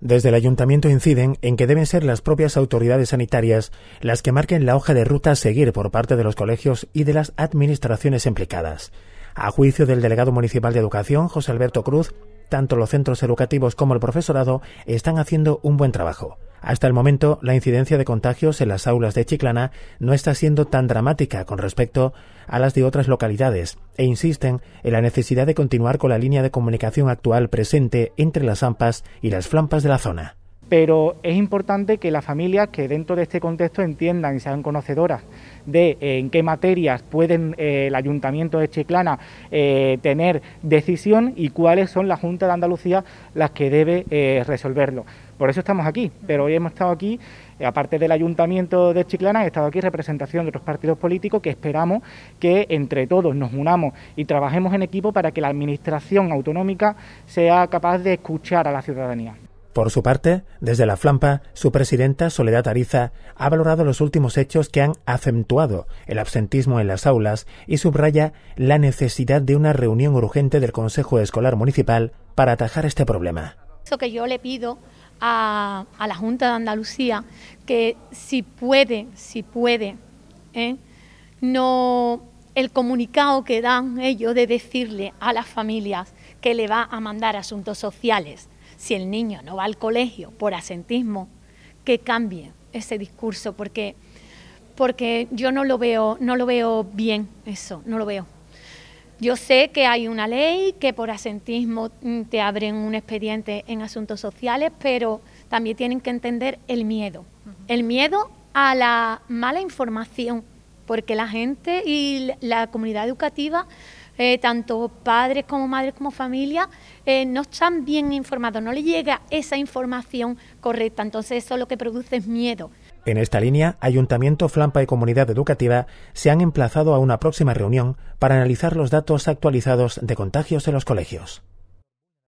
Desde el ayuntamiento inciden en que deben ser las propias autoridades sanitarias las que marquen la hoja de ruta a seguir por parte de los colegios y de las administraciones implicadas. A juicio del delegado municipal de Educación, José Alberto Cruz, tanto los centros educativos como el profesorado están haciendo un buen trabajo. Hasta el momento, la incidencia de contagios en las aulas de Chiclana no está siendo tan dramática con respecto a las de otras localidades e insisten en la necesidad de continuar con la línea de comunicación actual presente entre las AMPAs y las flampas de la zona pero es importante que las familias que dentro de este contexto entiendan y sean conocedoras de eh, en qué materias pueden eh, el Ayuntamiento de Chiclana eh, tener decisión y cuáles son las Junta de Andalucía las que debe resolverlo. Por eso estamos aquí, pero hoy hemos estado aquí, aparte del Ayuntamiento de Chiclana, he estado aquí representación de otros partidos políticos que esperamos que entre todos nos unamos y trabajemos en equipo para que la Administración autonómica sea capaz de escuchar a la ciudadanía. Por su parte, desde la Flampa, su presidenta Soledad Ariza ha valorado los últimos hechos que han acentuado el absentismo en las aulas y subraya la necesidad de una reunión urgente del Consejo Escolar Municipal para atajar este problema. Eso que yo le pido a, la Junta de Andalucía que si puede, si puede, ¿eh? no el comunicado que dan ellos de decirle a las familias que le va a mandar asuntos sociales si el niño no va al colegio por asentismo, que cambie ese discurso, porque, porque yo no lo, veo, no lo veo bien eso, no lo veo. Yo sé que hay una ley que por asentismo mm, te abren un expediente en asuntos sociales, pero también tienen que entender el miedo. El miedo a la mala información, porque la gente y la comunidad educativa eh, tanto padres como madres como familia, eh, no están bien informados, no les llega esa información correcta. Entonces eso lo que produce es miedo. En esta línea, Ayuntamiento, Flampa y Comunidad Educativa se han emplazado a una próxima reunión para analizar los datos actualizados de contagios en los colegios.